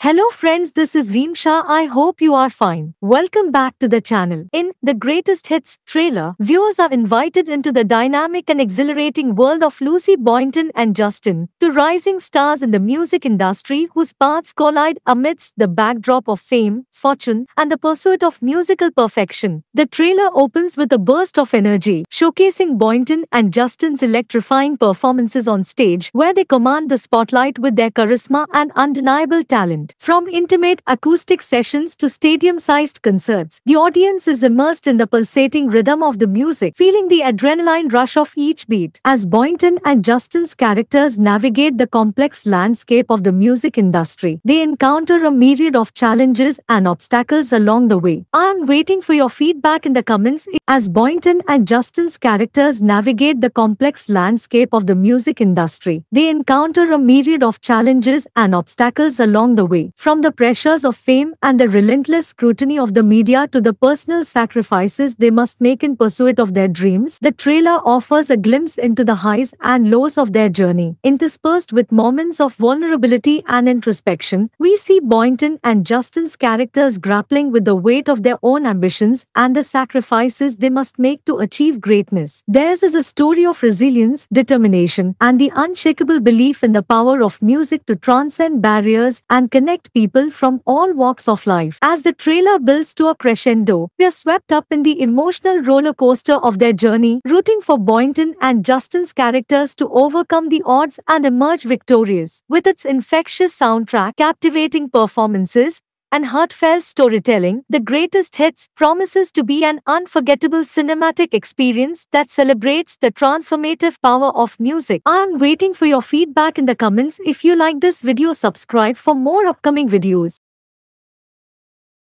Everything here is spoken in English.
Hello friends, this is Reemsha. I hope you are fine. Welcome back to the channel. In the Greatest Hits trailer, viewers are invited into the dynamic and exhilarating world of Lucy Boynton and Justin, two rising stars in the music industry whose paths collide amidst the backdrop of fame, fortune, and the pursuit of musical perfection. The trailer opens with a burst of energy, showcasing Boynton and Justin's electrifying performances on stage, where they command the spotlight with their charisma and undeniable talent. From intimate acoustic sessions to stadium-sized concerts, the audience is immersed in the pulsating rhythm of the music, feeling the adrenaline rush of each beat. As Boynton and Justin's characters navigate the complex landscape of the music industry, they encounter a myriad of challenges and obstacles along the way. I'm waiting for your feedback in the comments as Boynton and Justin's characters navigate the complex landscape of the music industry. They encounter a myriad of challenges and obstacles along the way away from the pressures of fame and the relentless scrutiny of the media to the personal sacrifices they must make in pursuit of their dreams, the trailer offers a glimpse into the highs and lows of their journey. Interspersed with moments of vulnerability and introspection, we see Boynton and Justin's characters grappling with the weight of their own ambitions and the sacrifices they must make to achieve greatness. Theirs is a story of resilience, determination, and the unshakable belief in the power of music to transcend barriers and connect connect people from all walks of life. As the trailer builds to a crescendo, we are swept up in the emotional roller coaster of their journey, rooting for Boynton and Justin's characters to overcome the odds and emerge victorious. With its infectious soundtrack, captivating performances, and heartfelt storytelling, The Greatest Hits promises to be an unforgettable cinematic experience that celebrates the transformative power of music. I am waiting for your feedback in the comments. If you like this video, subscribe for more upcoming videos.